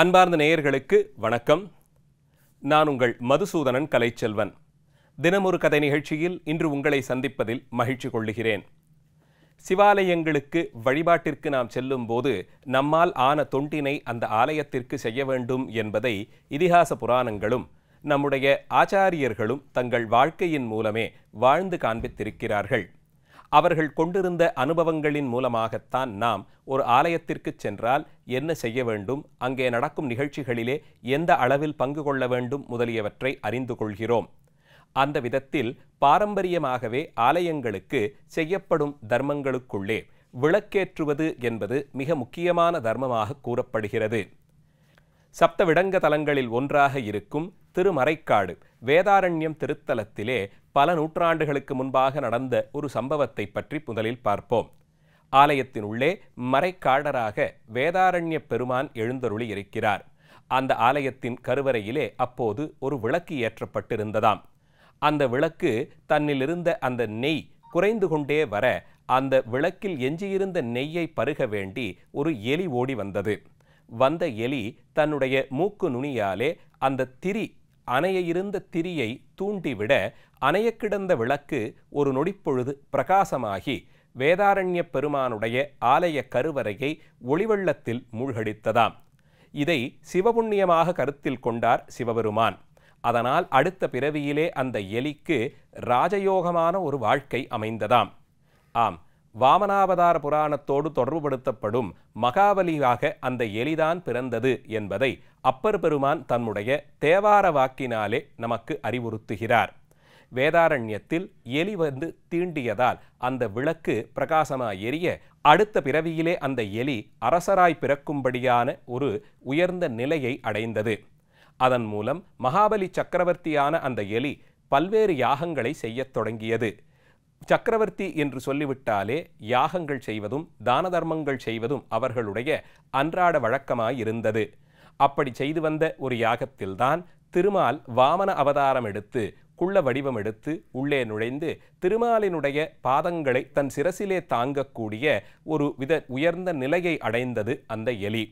அன்பார்ந்த நேயர்களுக்கு வணக்கம் நான் உங்கள் மதுசூதனன் கலைச்செல்வன் தினமொரு கதை நிகழ்ச்சியில் இன்று உங்களை சந்திப்பதில் மகிழ்ச்சி கொள்ளுகிறேன் சிவாலயங்களுக்கு வழிபாட்டிற்கு நாம் செல்லும்போது நம்மால் ஆன தொண்டினை அந்த ஆலயத்திற்கு செய்ய வேண்டும் என்பதை இதிகாச புராணங்களும் நம்முடைய ஆச்சாரியர்களும் தங்கள் வாழ்க்கையின் மூலமே வாழ்ந்து காண்பித்திருக்கிறார்கள் அவர்கள் கொண்டிருந்த அனுபவங்களின் மூலமாகத்தான் நாம் ஒரு ஆலயத்திற்கு சென்றால் என்ன செய்ய வேண்டும் அங்கே நடக்கும் நிகழ்ச்சிகளிலே எந்த அளவில் பங்கு கொள்ள வேண்டும் முதலியவற்றை அறிந்து கொள்கிறோம் அந்த விதத்தில் பாரம்பரியமாகவே ஆலயங்களுக்கு செய்யப்படும் தர்மங்களுக்குள்ளே விளக்கேற்றுவது என்பது மிக முக்கியமான தர்மமாக கூறப்படுகிறது சப்தவிடங்க தலங்களில் ஒன்றாக இருக்கும் திருமறைக்காடு வேதாரண்யம் திருத்தலத்திலே பல நூற்றாண்டுகளுக்கு முன்பாக நடந்த ஒரு சம்பவத்தை பற்றி முதலில் பார்ப்போம் ஆலயத்தின் உள்ளே மறைக்காடராக வேதாரண்ய பெருமான் எழுந்தருளி இருக்கிறார் அந்த ஆலயத்தின் கருவறையிலே அப்போது ஒரு விளக்கு ஏற்றப்பட்டிருந்ததாம் அந்த விளக்கு தன்னிலிருந்த அந்த நெய் குறைந்து கொண்டே வர அந்த விளக்கில் எஞ்சியிருந்த நெய்யை பருக வேண்டி ஒரு எலி ஓடி வந்தது வந்த எலி தன்னுடைய மூக்கு நுனியாலே அந்த திரி அணைய இருந்த திரியை தூண்டிவிட அணைய கிடந்த விளக்கு ஒரு நொடிப்பொழுது பிரகாசமாகி வேதாரண்ய பெருமானுடைய ஆலய கருவறையை ஒளிவெள்ளத்தில் மூழ்கடித்ததாம் இதை சிவபுண்ணியமாக கருத்தில் கொண்டார் சிவபெருமான் அதனால் அடுத்த பிறவியிலே அந்த எலிக்கு ராஜயோகமான ஒரு வாழ்க்கை அமைந்ததாம் ஆம் வாமனாவதார புராணத்தோடு தொடர்புபடுத்தப்படும் மகாபலியாக அந்த எலிதான் பிறந்தது என்பதை அப்பர் பெருமான் தன்னுடைய தேவார வாக்கினாலே நமக்கு அறிவுறுத்துகிறார் வேதாரண்யத்தில் எலி வந்து தீண்டியதால் அந்த விளக்கு பிரகாசமாக எரிய அடுத்த பிறவியிலே அந்த எலி அரசராய் பிறக்கும்படியான ஒரு உயர்ந்த நிலையை அடைந்தது அதன் மூலம் மகாபலி சக்கரவர்த்தியான அந்த எலி பல்வேறு யாகங்களை செய்யத் தொடங்கியது சக்கரவர்த்தி என்று சொல்லிவிட்டாலே யாகங்கள் செய்வதும் தான தர்மங்கள் செய்வதும் அவர்களுடைய அன்றாட வழக்கமாயிருந்தது அப்படி செய்து வந்த ஒரு யாகத்தில்தான் திருமால் வாமன அவதாரம் எடுத்து குள்ள வடிவம் எடுத்து உள்ளே நுழைந்து திருமாலினுடைய பாதங்களை தன் சிரசிலே தாங்கக்கூடிய ஒரு வித உயர்ந்த நிலையை அடைந்தது அந்த எலி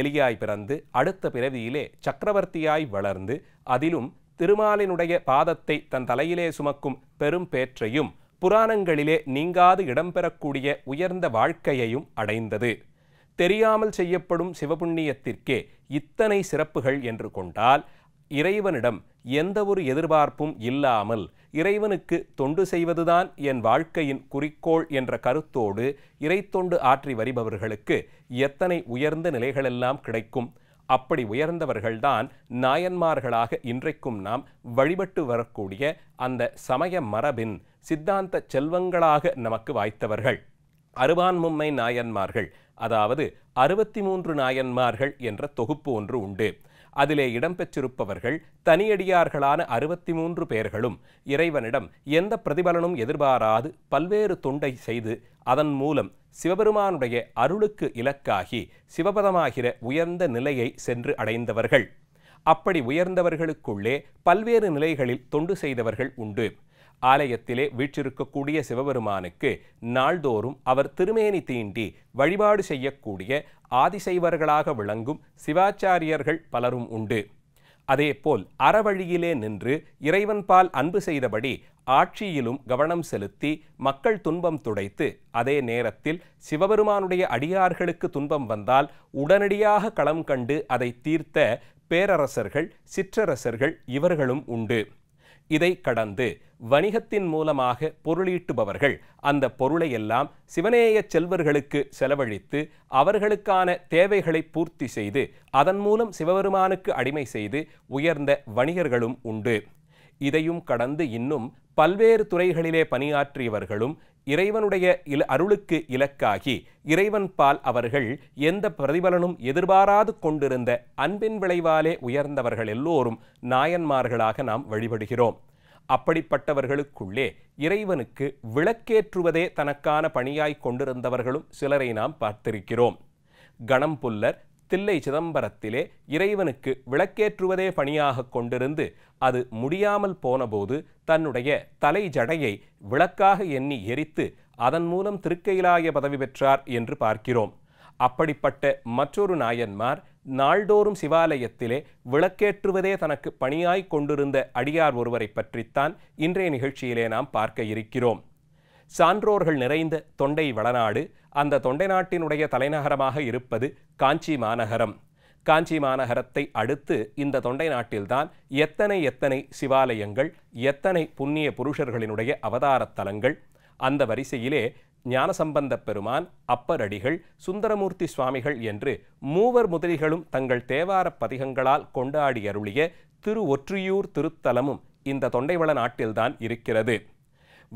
எலியாய் பிறந்து அடுத்த பிறவியிலே சக்கரவர்த்தியாய் வளர்ந்து அதிலும் திருமாலினுடைய பாதத்தை தன் தலையிலே சுமக்கும் பெரும் பேற்றையும் புராணங்களிலே நீங்காது இடம்பெறக்கூடிய உயர்ந்த வாழ்க்கையையும் அடைந்தது தெரியாமல் செய்யப்படும் சிவபுண்ணியத்திற்கே இத்தனை சிறப்புகள் என்று கொண்டால் இறைவனிடம் எந்த ஒரு எதிர்பார்ப்பும் இல்லாமல் இறைவனுக்கு தொண்டு செய்வதுதான் என் வாழ்க்கையின் குறிக்கோள் என்ற கருத்தோடு இறை தொண்டு ஆற்றி வருபவர்களுக்கு எத்தனை உயர்ந்த நிலைகளெல்லாம் கிடைக்கும் அப்படி உயர்ந்தவர்கள்தான் நாயன்மார்களாக இன்றைக்கும் நாம் வழிபட்டு வரக்கூடிய அந்த சமய மரபின் சித்தாந்த செல்வங்களாக நமக்கு வாய்த்தவர்கள் அருவான்மும்மை நாயன்மார்கள் அதாவது அறுபத்தி மூன்று நாயன்மார்கள் என்ற தொகுப்பு ஒன்று உண்டு அதிலே இடம்பெற்றிருப்பவர்கள் தனியடியார்களான அறுபத்தி மூன்று பேர்களும் இறைவனிடம் எந்த பிரதிபலனும் எதிர்பாராது பல்வேறு தொண்டை செய்து அதன் மூலம் சிவபெருமானுடைய அருளுக்கு இலக்காகி சிவபதமாகிற உயர்ந்த நிலையை சென்று அடைந்தவர்கள் அப்படி உயர்ந்தவர்களுக்குள்ளே பல்வேறு நிலைகளில் தொண்டு செய்தவர்கள் உண்டு ஆலயத்திலே வீற்றிருக்கக்கூடிய சிவபெருமானுக்கு நாள்தோறும் அவர் திருமேனி தீண்டி வழிபாடு செய்யக்கூடிய ஆதிசைவர்களாக விளங்கும் சிவாச்சாரியர்கள் பலரும் உண்டு அதேபோல் அறவழியிலே நின்று இறைவன்பால் அன்பு செய்தபடி ஆட்சியிலும் கவனம் செலுத்தி மக்கள் துன்பம் துடைத்து அதே நேரத்தில் சிவபெருமானுடைய அடியார்களுக்கு துன்பம் வந்தால் உடனடியாக களம் கண்டு அதை தீர்த்த பேரரசர்கள் சிற்றரசர்கள் இவர்களும் உண்டு இதை கடந்து வணிகத்தின் மூலமாக பொருளீட்டுபவர்கள் அந்த பொருளை எல்லாம் சிவனேய செல்வர்களுக்கு செலவழித்து அவர்களுக்கான தேவைகளை பூர்த்தி செய்து அதன் மூலம் சிவபெருமானுக்கு அடிமை செய்து உயர்ந்த வணிகர்களும் உண்டு இதையும் கடந்து இன்னும் பல்வேறு துறைகளிலே பணியாற்றியவர்களும் இறைவனுடைய இல அருளுக்கு இலக்காகி இறைவன் பால் அவர்கள் எந்த பிரதிபலனும் எதிர்பாராது கொண்டிருந்த அன்பின் விளைவாலே உயர்ந்தவர்கள் எல்லோரும் நாயன்மார்களாக நாம் வழிபடுகிறோம் அப்படிப்பட்டவர்களுக்குள்ளே இறைவனுக்கு விளக்கேற்றுவதே தனக்கான பணியாய் கொண்டிருந்தவர்களும் சிலரை நாம் பார்த்திருக்கிறோம் கணம்புல்லர் தில்லை சிதம்பரத்திலே இறைவனுக்கு விளக்கேற்றுவதே பணியாக கொண்டிருந்து அது முடியாமல் போனபோது தன்னுடைய தலை ஜடையை விளக்காக எண்ணி எரித்து அதன் மூலம் திருக்கையிலாய பதவி பெற்றார் என்று பார்க்கிறோம் அப்படிப்பட்ட மற்றொரு நாயன்மார் நாள்தோறும் சிவாலயத்திலே விளக்கேற்றுவதே தனக்கு பணியாய் கொண்டிருந்த அடியார் ஒருவரை பற்றித்தான் இன்றைய நிகழ்ச்சியிலே நாம் பார்க்க இருக்கிறோம் சான்றோர்கள் நிறைந்த தொண்டை வளநாடு அந்த தொண்டை நாட்டினுடைய தலைநகரமாக இருப்பது காஞ்சி மாநகரம் காஞ்சி மாநகரத்தை அடுத்து இந்த தொண்டை நாட்டில்தான் எத்தனை எத்தனை சிவாலயங்கள் எத்தனை புண்ணிய புருஷர்களினுடைய அவதாரத்தலங்கள் அந்த வரிசையிலே ஞானசம்பந்த பெருமான் அப்பரடிகள் சுந்தரமூர்த்தி சுவாமிகள் என்று மூவர் முதலிகளும் தங்கள் தேவார பதிகங்களால் கொண்டாடி அருளிய திரு ஒற்றியூர் திருத்தலமும் இந்த தொண்டைவள நாட்டில்தான் இருக்கிறது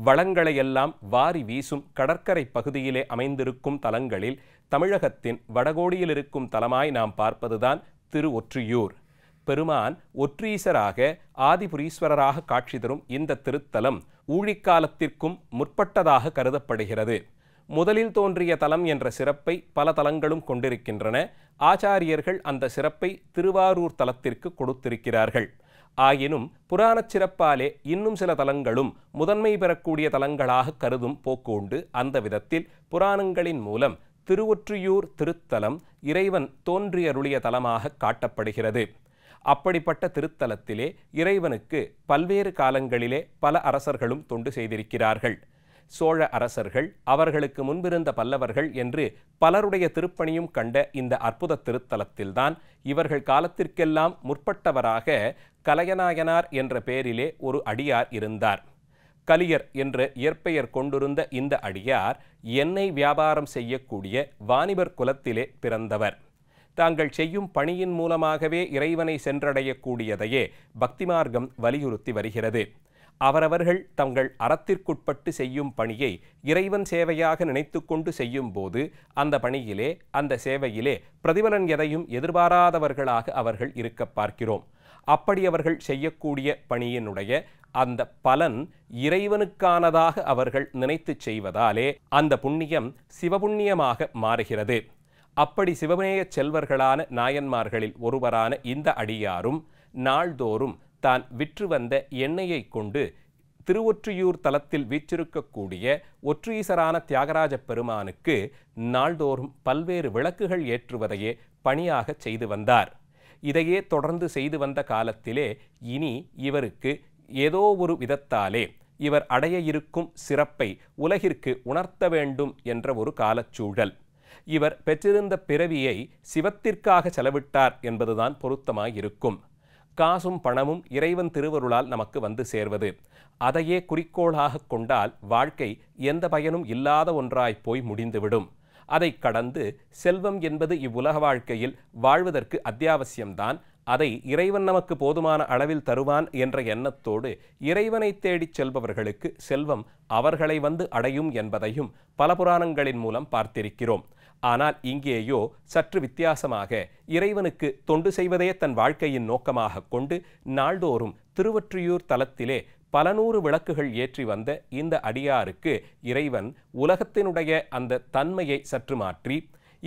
வளங்களையெல்லாம் வாரி வீசும் கடற்கரை பகுதியிலே அமைந்திருக்கும் தலங்களில் தமிழகத்தின் வடகோடியிலிருக்கும் தலமாய் நாம் பார்ப்பதுதான் திரு ஒற்றியூர் பெருமான் ஒற்றீசராக ஆதிபுரீஸ்வரராக காட்சி தரும் இந்த திருத்தலம் ஊழிக்காலத்திற்கும் முற்பட்டதாக கருதப்படுகிறது முதலில் தோன்றிய தலம் என்ற சிறப்பை பல தலங்களும் கொண்டிருக்கின்றன ஆச்சாரியர்கள் அந்த சிறப்பை திருவாரூர் தலத்திற்கு கொடுத்திருக்கிறார்கள் ஆயினும் புராணச் சிறப்பாலே இன்னும் சில தலங்களும் முதன்மை பெறக்கூடிய தலங்களாக கருதும் போக்குண்டு அந்த விதத்தில் புராணங்களின் மூலம் திருவொற்றியூர் திருத்தலம் இறைவன் தோன்றியருளிய தலமாக காட்டப்படுகிறது அப்படிப்பட்ட திருத்தலத்திலே இறைவனுக்கு பல்வேறு காலங்களிலே பல அரசர்களும் தொண்டு செய்திருக்கிறார்கள் சோழ அரசர்கள் அவர்களுக்கு முன்பிருந்த பல்லவர்கள் என்று பலருடைய திருப்பணியும் கண்ட இந்த அற்புத திருத்தலத்தில்தான் இவர்கள் காலத்திற்கெல்லாம் முற்பட்டவராக கலையநாயனார் என்ற பெயரிலே ஒரு அடியார் இருந்தார் கலியர் என்ற இயற்பெயர் கொண்டிருந்த இந்த அடியார் எண்ணெய் வியாபாரம் செய்யக்கூடிய வாணிபர் குலத்திலே பிறந்தவர் தாங்கள் செய்யும் பணியின் மூலமாகவே இறைவனை சென்றடையக்கூடியதையே பக்தி மார்க்கம் வலியுறுத்தி வருகிறது அவரவர்கள் தங்கள் அறத்திற்குட்பட்டு செய்யும் பணியை இறைவன் சேவையாக நினைத்து கொண்டு செய்யும் போது அந்த பணியிலே அந்த சேவையிலே பிரதிபலன் எதையும் எதிர்பாராதவர்களாக அவர்கள் இருக்க பார்க்கிறோம் அப்படி அவர்கள் செய்யக்கூடிய பணியினுடைய அந்த பலன் இறைவனுக்கானதாக அவர்கள் நினைத்து செய்வதாலே அந்த புண்ணியம் சிவபுண்ணியமாக மாறுகிறது அப்படி சிவமேயச் செல்வர்களான நாயன்மார்களில் ஒருவரான இந்த அடியாரும் நாள்தோறும் தான் விற்று வந்த எண்ணெயை கொண்டு திருவொற்றியூர் தலத்தில் வீச்சிருக்கக்கூடிய ஒற்றீசரான தியாகராஜ பெருமானுக்கு நாள்தோறும் பல்வேறு விளக்குகள் ஏற்றுவதையே பணியாக செய்து வந்தார் இதையே தொடர்ந்து செய்து வந்த காலத்திலே இனி இவருக்கு ஏதோ ஒரு விதத்தாலே இவர் அடைய இருக்கும் சிறப்பை உலகிற்கு உணர்த்த வேண்டும் என்ற ஒரு காலச்சூழல் இவர் பெற்றிருந்த பிறவியை சிவத்திற்காக செலவிட்டார் என்பதுதான் பொருத்தமாயிருக்கும் காசும் பணமும் இறைவன் திருவருளால் நமக்கு வந்து சேர்வது அதையே குறிக்கோளாக கொண்டால் வாழ்க்கை எந்த பயனும் இல்லாத ஒன்றாய் போய் முடிந்துவிடும் அதை கடந்து செல்வம் என்பது இவ்வுலக வாழ்க்கையில் வாழ்வதற்கு அத்தியாவசியம்தான் அதை இறைவன் நமக்கு போதுமான அளவில் தருவான் என்ற எண்ணத்தோடு இறைவனை தேடிச் செல்பவர்களுக்கு செல்வம் அவர்களை வந்து அடையும் என்பதையும் பல புராணங்களின் மூலம் பார்த்திருக்கிறோம் ஆனால் இங்கேயோ சற்று வித்தியாசமாக இறைவனுக்கு தொண்டு செய்வதே தன் வாழ்க்கையின் நோக்கமாக கொண்டு நாள்தோறும் திருவொற்றியூர் தலத்திலே பல நூறு விளக்குகள் ஏற்றி வந்த இந்த அடியாருக்கு இறைவன் உலகத்தினுடைய அந்த தன்மையை சற்று மாற்றி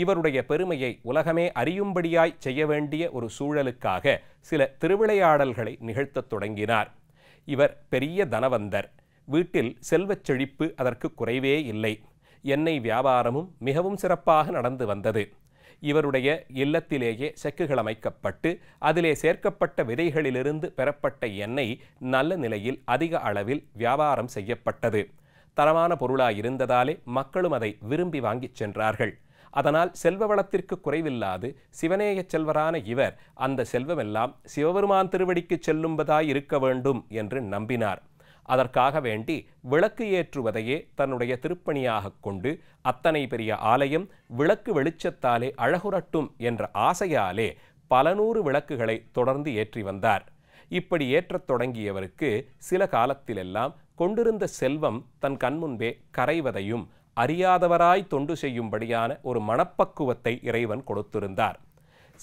இவருடைய பெருமையை உலகமே அறியும்படியாய் செய்ய வேண்டிய ஒரு சூழலுக்காக சில திருவிளையாடல்களை நிகழ்த்தத் தொடங்கினார் இவர் பெரிய தனவந்தர் வீட்டில் செல்வச் செழிப்பு அதற்கு குறைவே இல்லை எண்ணெய் வியாபாரமும் மிகவும் சிறப்பாக நடந்து வந்தது இவருடைய இல்லத்திலேயே செக்குகள் அமைக்கப்பட்டு அதிலே சேர்க்கப்பட்ட விதைகளிலிருந்து பெறப்பட்ட எண்ணெய் நல்ல நிலையில் அதிக அளவில் வியாபாரம் செய்யப்பட்டது தரமான பொருளாய் இருந்ததாலே மக்களும் அதை விரும்பி வாங்கிச் சென்றார்கள் அதனால் செல்வ வளத்திற்கு குறைவில்லாது சிவநேய செல்வரான இவர் அந்த செல்வமெல்லாம் சிவபெருமான் திருவடிக்கு செல்லும்பதாய் இருக்க வேண்டும் என்று நம்பினார் அதற்காக வேண்டி விளக்கு ஏற்றுவதையே தன்னுடைய திருப்பணியாக கொண்டு அத்தனை பெரிய ஆலயம் விளக்கு வெளிச்சத்தாலே அழகுரட்டும் என்ற ஆசையாலே பல நூறு விளக்குகளை தொடர்ந்து ஏற்றி வந்தார் இப்படி ஏற்றத் தொடங்கியவருக்கு சில காலத்திலெல்லாம் கொண்டிருந்த செல்வம் தன் கண்முன்பே கரைவதையும் அறியாதவராய் தொண்டு செய்யும்படியான ஒரு மனப்பக்குவத்தை இறைவன் கொடுத்திருந்தார்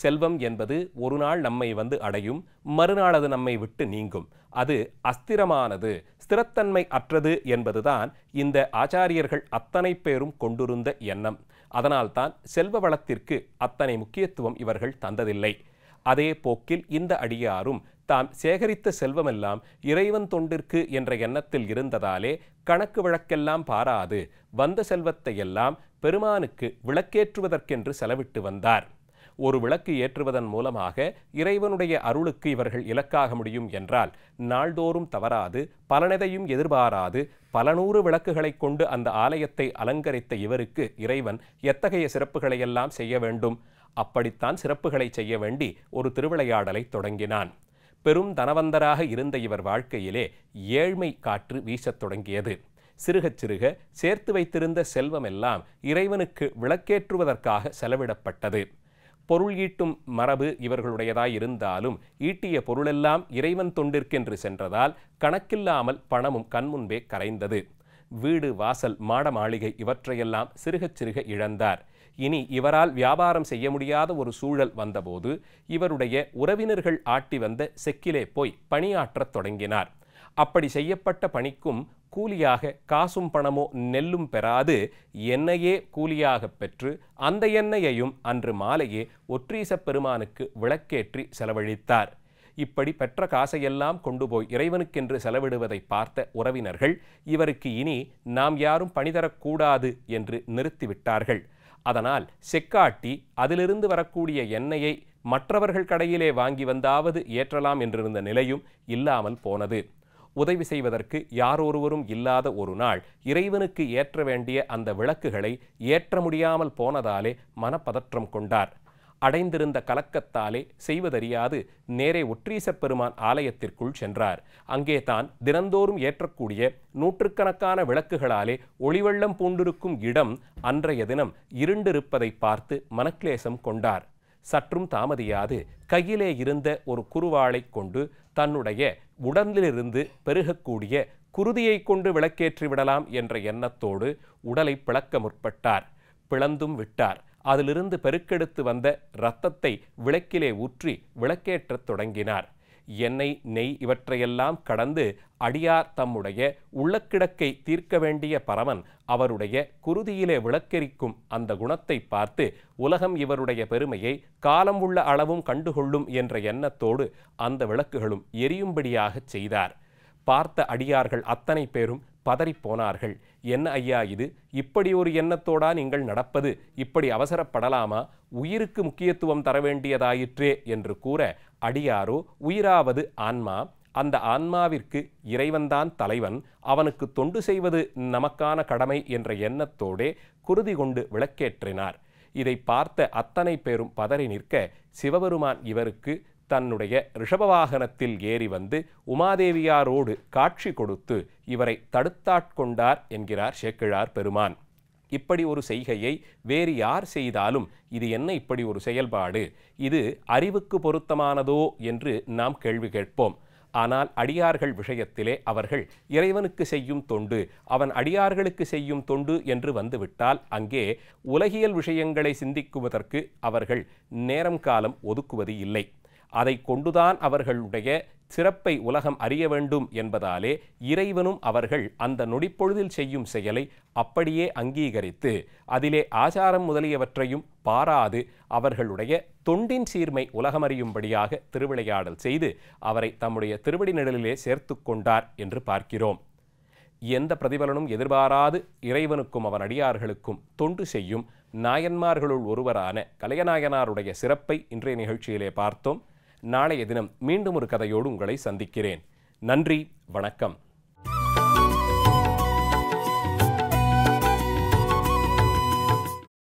செல்வம் என்பது ஒரு நாள் நம்மை வந்து அடையும் மறுநாள் அது நம்மை விட்டு நீங்கும் அது அஸ்திரமானது ஸ்திரத்தன்மை அற்றது என்பதுதான் இந்த ஆச்சாரியர்கள் அத்தனை பேரும் கொண்டிருந்த எண்ணம் அதனால்தான் செல்வ வளத்திற்கு அத்தனை முக்கியத்துவம் இவர்கள் தந்ததில்லை அதே போக்கில் இந்த அடியாரும் தாம் சேகரித்த செல்வமெல்லாம் இறைவன் தொண்டிற்கு என்ற எண்ணத்தில் இருந்ததாலே கணக்கு வழக்கெல்லாம் பாராது வந்த செல்வத்தையெல்லாம் பெருமானுக்கு விளக்கேற்றுவதற்கென்று செலவிட்டு வந்தார் ஒரு விளக்கு ஏற்றுவதன் மூலமாக இறைவனுடைய அருளுக்கு இவர்கள் இலக்காக முடியும் என்றால் நாள்தோறும் தவறாது பலனதையும் எதிர்பாராது பல நூறு விளக்குகளை கொண்டு அந்த ஆலயத்தை அலங்கரித்த இவருக்கு இறைவன் எத்தகைய சிறப்புகளையெல்லாம் செய்ய வேண்டும் அப்படித்தான் சிறப்புகளை செய்ய வேண்டி ஒரு திருவிளையாடலை தொடங்கினான் பெரும் தனவந்தராக இருந்த இவர் வாழ்க்கையிலே ஏழ்மை காற்று வீசத் தொடங்கியது சிறுகச் சிறுக சேர்த்து வைத்திருந்த செல்வமெல்லாம் இறைவனுக்கு விளக்கேற்றுவதற்காக செலவிடப்பட்டது பொருள் ஈட்டும் மரபு இவர்களுடையதாய் இருந்தாலும் ஈட்டிய பொருளெல்லாம் இறைவன் தொண்டிற்கென்று சென்றதால் கணக்கில்லாமல் பணமும் கண்முன்பே கரைந்தது வீடு வாசல் மாட மாளிகை இவற்றையெல்லாம் சிறுகச் சிறுக இழந்தார் இனி இவரால் வியாபாரம் செய்ய முடியாத ஒரு சூழல் வந்தபோது இவருடைய உறவினர்கள் ஆட்டி வந்த செக்கிலே போய் பணியாற்றத் தொடங்கினார் அப்படி செய்யப்பட்ட பணிக்கும் கூலியாக காசும் பணமோ நெல்லும் பெறாது எண்ணெயே கூலியாக பெற்று அந்த எண்ணெயையும் அன்று மாலையே ஒற்றீசப் பெருமானுக்கு விளக்கேற்றி செலவழித்தார் இப்படி பெற்ற காசையெல்லாம் கொண்டு போய் இறைவனுக்கென்று செலவிடுவதை பார்த்த உறவினர்கள் இவருக்கு இனி நாம் யாரும் பணிதரக்கூடாது என்று நிறுத்திவிட்டார்கள் அதனால் செக்காட்டி அதிலிருந்து வரக்கூடிய எண்ணெயை மற்றவர்கள் கடையிலே வாங்கி வந்தாவது ஏற்றலாம் என்றிருந்த நிலையும் இல்லாமல் போனது உதவி செய்வதற்கு யாரொருவரும் இல்லாத ஒரு நாள் இறைவனுக்கு ஏற்ற வேண்டிய அந்த விளக்குகளை ஏற்ற முடியாமல் போனதாலே மனப்பதற்றம் கொண்டார் அடைந்திருந்த கலக்கத்தாலே செய்வதறியாது நேரே ஒற்றீசப் பெருமான் ஆலயத்திற்குள் சென்றார் அங்கே தான் தினந்தோறும் ஏற்றக்கூடிய நூற்றுக்கணக்கான விளக்குகளாலே ஒளிவெள்ளம் பூண்டிருக்கும் இடம் அன்றைய தினம் இருண்டிருப்பதை பார்த்து மனக்லேசம் கொண்டார் சற்றும் தாமதியாது கையிலே இருந்த ஒரு குறுவாளைக் கொண்டு தன்னுடைய உடலிலிருந்து பெருகக்கூடிய குருதியை கொண்டு விளக்கேற்றி விடலாம் என்ற எண்ணத்தோடு உடலை பிளக்க முற்பட்டார் பிளந்தும் விட்டார் அதிலிருந்து பெருக்கெடுத்து வந்த இரத்தத்தை விளக்கிலே ஊற்றி விளக்கேற்றத் தொடங்கினார் எண்ணெய் நெய் இவற்றையெல்லாம் கடந்து அடியார் தம்முடைய உள்ளக்கிடக்கை தீர்க்க வேண்டிய பரமன் அவருடைய குருதியிலே விளக்கரிக்கும் அந்த குணத்தை பார்த்து உலகம் இவருடைய பெருமையை காலம் உள்ள அளவும் கண்டுகொள்ளும் என்ற எண்ணத்தோடு அந்த விளக்குகளும் எரியும்படியாகச் செய்தார் பார்த்த அடியார்கள் அத்தனை பேரும் பதறிப்போனார்கள் என்ன ஐயா இது இப்படி ஒரு எண்ணத்தோடா நீங்கள் நடப்பது இப்படி அவசரப்படலாமா உயிருக்கு முக்கியத்துவம் தர வேண்டியதாயிற்றே என்று கூற அடியாரோ உயிராவது ஆன்மா அந்த ஆன்மாவிற்கு இறைவன்தான் தலைவன் அவனுக்கு தொண்டு செய்வது நமக்கான கடமை என்ற எண்ணத்தோடே குருதி கொண்டு விளக்கேற்றினார் இதை பார்த்த அத்தனை பேரும் பதறி நிற்க சிவபெருமான் இவருக்கு தன்னுடைய ரிஷபவாகனத்தில் ஏறி வந்து உமாதேவியாரோடு காட்சி கொடுத்து இவரை தடுத்தாட்கொண்டார் என்கிறார் சேக்கிழார் பெருமான் இப்படி ஒரு செய்கையை வேறு யார் செய்தாலும் இது என்ன இப்படி ஒரு செயல்பாடு இது அறிவுக்கு பொருத்தமானதோ என்று நாம் கேள்வி கேட்போம் ஆனால் அடியார்கள் விஷயத்திலே அவர்கள் இறைவனுக்கு செய்யும் தொண்டு அவன் அடியார்களுக்கு செய்யும் தொண்டு என்று வந்துவிட்டால் அங்கே உலகியல் விஷயங்களை சிந்திக்குவதற்கு அவர்கள் நேரம் காலம் ஒதுக்குவது இல்லை அதை கொண்டுதான் அவர்களுடைய சிறப்பை உலகம் அறிய வேண்டும் என்பதாலே இறைவனும் அவர்கள் அந்த நொடிப்பொழுதில் செய்யும் செயலை அப்படியே அங்கீகரித்து அதிலே ஆச்சாரம் முதலியவற்றையும் பாராது அவர்களுடைய தொண்டின் சீர்மை உலகமறியும்படியாக திருவிளையாடல் செய்து அவரை தம்முடைய திருவடி நிழலிலே சேர்த்து கொண்டார் என்று பார்க்கிறோம் எந்த பிரதிபலனும் எதிர்பாராது இறைவனுக்கும் அவன் அடியார்களுக்கும் தொண்டு செய்யும் நாயன்மார்களுள் ஒருவரான கலையநாயனாருடைய சிறப்பை இன்றைய நிகழ்ச்சியிலே பார்த்தோம் நாளைய தினம் மீண்டும் ஒரு கதையோடு உங்களை சந்திக்கிறேன் நன்றி வணக்கம்